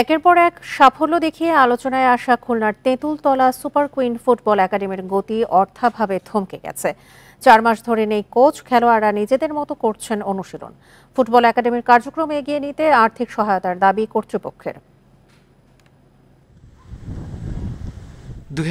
একের পর এক সাফল্য দেখিয়ে আলোচনায় আসা খুলনার তেঁতুলতলা সুপার কুইন ফুটবল একাডেমির গতি অর্থাভাবে থমকে গেছে চার মাস ধরে নেই কোচ খেলোয়াড়রা নিজেদের মতো করছেন অনুশীলন ফুটবল একাডেমির কার্যক্রম এগিয়ে নিতে আর্থিক সহায়তার দাবি কর্তৃপক্ষের দুই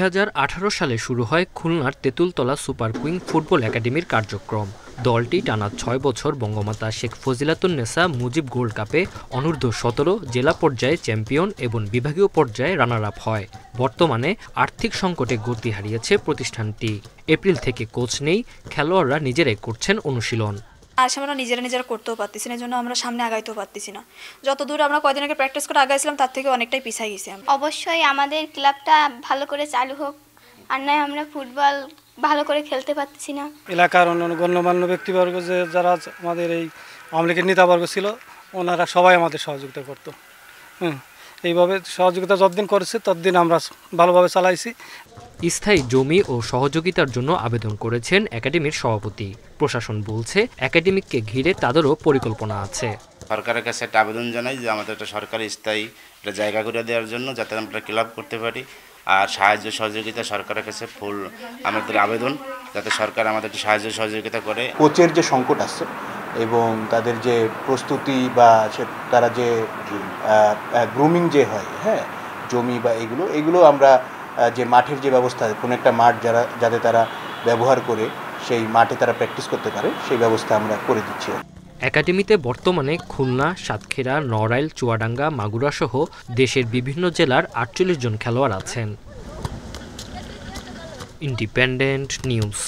সালে শুরু হয় খুলনার তেঁতুলতলা সুপার কুইন ফুটবল একাডেমির কার্যক্রম দলটি টানা ছয় বছর বঙ্গমাতা শেখ ফজিলাতুন্নেসা মুজিব গোল্ড কাপে অনূর্ধ্ব সতেরো জেলা পর্যায়ে চ্যাম্পিয়ন এবং বিভাগীয় পর্যায়ে রানার আপ হয় বর্তমানে আর্থিক সংকটে গতি হারিয়েছে প্রতিষ্ঠানটি এপ্রিল থেকে কোচ নেই খেলোয়াড়রা নিজেরাই করছেন অনুশীলন আসে আমরা নিজেরা নিজেরা করতেও পারতেছি না জন্য আমরা সামনে আগাইতেও পারতেছি না যত দূর আমরা কয়দিন আগে প্র্যাকটিস করে আগাইছিলাম তার থেকে অনেকটাই পিছাই গেছি অবশ্যই আমাদের ক্লাবটা ভালো করে চালু হোক আর নয় আমরা ফুটবল ভালো করে খেলতে পারতেছি না এলাকার অন্য গণ্যমান্য ব্যক্তিবর্গ যে যারা আমাদের এই আওয়ামী লীগের নেতাবর্গ ছিল ওনারা সবাই আমাদের সহযোগিতা করতো হুম এইভাবে সহযোগিতা যতদিন করেছে ততদিন আমরা ভালোভাবে চালাইছি স্থায়ী জমি ও সহযোগিতার জন্য আবেদন করেছেন একাডেমির সভাপতি প্রশাসন বলছে একাডেমিককে ঘিরে তাদেরও পরিকল্পনা আছে সরকারের কাছে একটা আবেদন জানাই যে আমাদের একটা সরকারি স্থায়ী একটা জায়গা করে দেওয়ার জন্য যাতে আমরা ক্লাব করতে পারি আর সাহায্য সহযোগিতা সরকারের কাছে ফুল আমাদের আবেদন যাতে সরকার আমাদেরকে সাহায্য সহযোগিতা করে কোচের যে সংকট আছে এবং তাদের যে প্রস্তুতি বা তারা যে গ্রুমিং যে হয় হ্যাঁ জমি বা এগুলো এগুলো আমরা যে মাঠের যে ব্যবস্থা কোনো একটা মাঠ যারা যাতে তারা ব্যবহার করে সেই মাঠে তারা প্র্যাকটিস করতে পারে সেই ব্যবস্থা আমরা করে দিচ্ছি একাডেমিতে বর্তমানে খুলনা সাতক্ষীরা নড়াইল চুয়াডাঙ্গা মাগুরা সহ দেশের বিভিন্ন জেলার আটচল্লিশ জন খেলোয়াড় আছেন ইন্ডিপেন্ডেন্ট নিউজ